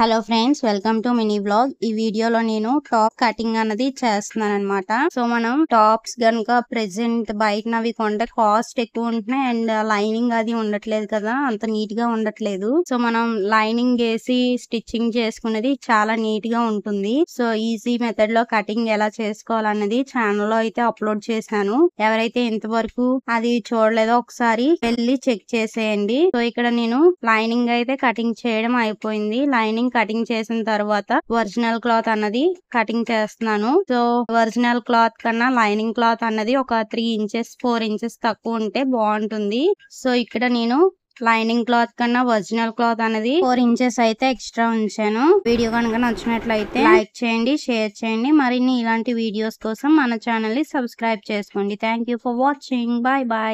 hello friends welcome to mini blog ఈ వీడియోలో నేను టాప్ కటింగ్ అనేది చేస్తున్నాను అనమాట సో మనం టాప్స్ గనుక ప్రెసెంట్ బయట అవి కొంటే కాస్ట్ ఎక్కువ ఉంటున్నాయి అండ్ లైనింగ్ అది ఉండట్లేదు కదా అంత నీట్ గా ఉండట్లేదు సో మనం లైనింగ్ వేసి స్టిచ్చింగ్ చేసుకునేది చాలా నీట్ గా ఉంటుంది సో ఈజీ మెథడ్ లో కటింగ్ ఎలా చేసుకోవాలన్నది ఛానల్ లో అయితే అప్లోడ్ చేశాను ఎవరైతే ఇంతవరకు అది చూడలేదో ఒకసారి వెళ్ళి చెక్ చేసేయండి సో ఇక్కడ నేను లైనింగ్ అయితే కటింగ్ చేయడం అయిపోయింది లైనింగ్ కటింగ్ చేసిన తర్వాత ఒరిజినల్ క్లాత్ అన్నది కటింగ్ చేస్తున్నాను సో ఒరిజినల్ క్లాత్ కన్నా లైనింగ్ క్లాత్ అన్నది ఒక త్రీ ఇంచెస్ ఫోర్ ఇంచెస్ తక్కువ ఉంటే బాగుంటుంది సో ఇక్కడ నేను లైనింగ్ క్లాత్ కన్నా ఒరిజినల్ క్లాత్ అనేది ఫోర్ ఇంచెస్ అయితే ఎక్స్ట్రా ఉంచాను వీడియో కనుక నచ్చినట్లయితే లైక్ చేయండి షేర్ చేయండి మరిన్ని ఇలాంటి వీడియోస్ కోసం మన ఛానల్ ని సబ్స్క్రైబ్ చేసుకోండి thank for watching bye bye